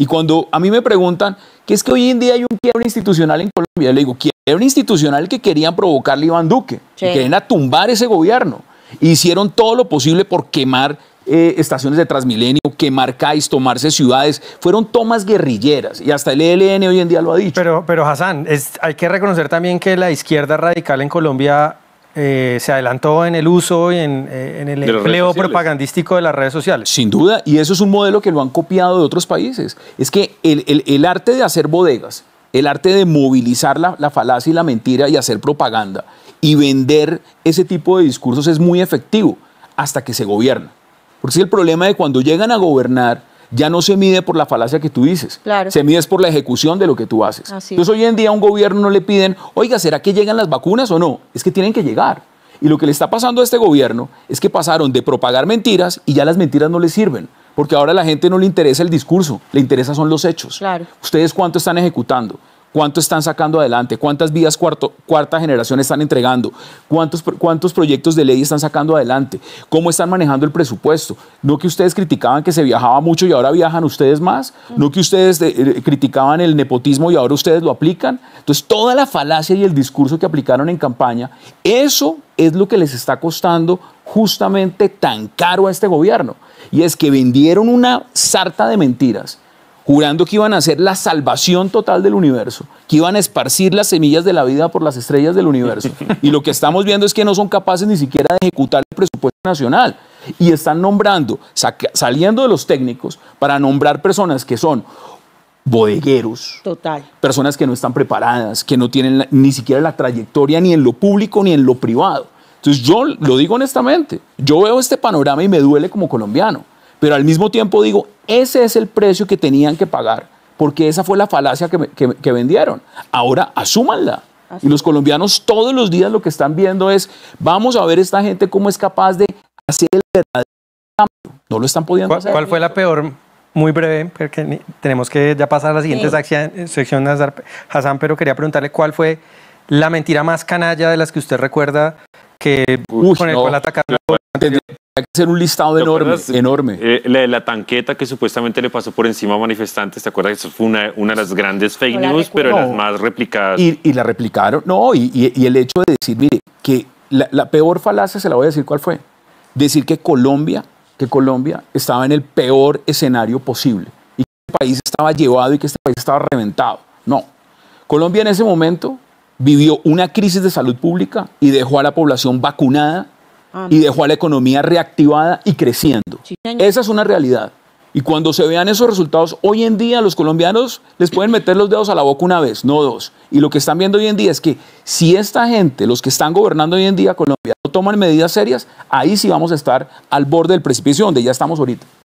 Y cuando a mí me preguntan ¿qué es que hoy en día hay un quiebre institucional en Colombia, le digo, quiebre institucional que querían provocar Iván Duque, que querían tumbar ese gobierno. Hicieron todo lo posible por quemar eh, estaciones de Transmilenio, quemar CAIS, tomarse ciudades. Fueron tomas guerrilleras y hasta el ELN hoy en día lo ha dicho. Pero, pero Hassan, hay que reconocer también que la izquierda radical en Colombia eh, se adelantó en el uso y en, eh, el empleo propagandístico de las redes sociales. Sin duda, y eso es un modelo que lo han copiado de otros países. Es que el, arte de hacer bodegas, el arte de movilizar la, falacia y la mentira y hacer propaganda y vender ese tipo de discursos es muy efectivo hasta que se gobierna. Porque si el problema de cuando llegan a gobernar ya no se mide por la falacia que tú dices, claro. se mide por la ejecución de lo que tú haces. Así. Entonces hoy en día a un gobierno no le piden, oiga, ¿será que llegan las vacunas o no? Es que tienen que llegar. Y lo que le está pasando a este gobierno es que pasaron de propagar mentiras y ya las mentiras no les sirven. Porque ahora a la gente no le interesa el discurso, le interesa son los hechos. ¿Ustedes cuánto están ejecutando? cuánto están sacando adelante, cuántas vías cuarta generación están entregando, cuántos, cuántos proyectos de ley están sacando adelante, cómo están manejando el presupuesto. No que ustedes criticaban que se viajaba mucho y ahora viajan ustedes más, no que ustedes eh, eh, criticaban el nepotismo y ahora ustedes lo aplican. Entonces, toda la falacia y el discurso que aplicaron en campaña, eso es lo que les está costando justamente tan caro a este gobierno. Y es que vendieron una sarta de mentiras jurando que iban a ser la salvación total del universo, que iban a esparcir las semillas de la vida por las estrellas del universo. Y lo que estamos viendo es que no son capaces ni siquiera de ejecutar el presupuesto nacional. Y están nombrando, saliendo de los técnicos, para nombrar personas que son bodegueros. Personas que no están preparadas, que no tienen ni siquiera la trayectoria ni en lo público ni en lo privado. Entonces yo lo digo honestamente, yo veo este panorama y me duele como colombiano, pero al mismo tiempo digo, ese es el precio que tenían que pagar, porque esa fue la falacia que, vendieron. Ahora asúmanla. Y los colombianos todos los días lo que están viendo es, vamos a ver esta gente cómo es capaz de hacer el verdadero cambio. No lo están pudiendo hacer. ¿Cuál fue la peor? Muy breve, porque tenemos que ya pasar a la siguiente sección sección, Hassan, pero quería preguntarle cuál fue la mentira más canalla de las que usted recuerda que con el cual atacaron. Hay que hacer un listado enorme, enorme. Eh, la tanqueta que supuestamente le pasó por encima a manifestantes, ¿te acuerdas? Eso fue una, una de las grandes fake news, pero las más replicadas. Y, la replicaron, no, y, el hecho de decir, mire, que la, peor falacia, se la voy a decir cuál fue, decir que Colombia, que Colombia estaba en el peor escenario posible y que el este país estaba llevado y que este país estaba reventado. No, Colombia en ese momento vivió una crisis de salud pública y dejó a la población vacunada Ah, y dejó a la economía reactivada y creciendo. Esa es una realidad. Y cuando se vean esos resultados, hoy en día los colombianos les pueden meter los dedos a la boca una vez, no dos. Y lo que están viendo hoy en día es que si esta gente, los que están gobernando hoy en día Colombia, no toman medidas serias, ahí sí vamos a estar al borde del precipicio donde ya estamos ahorita.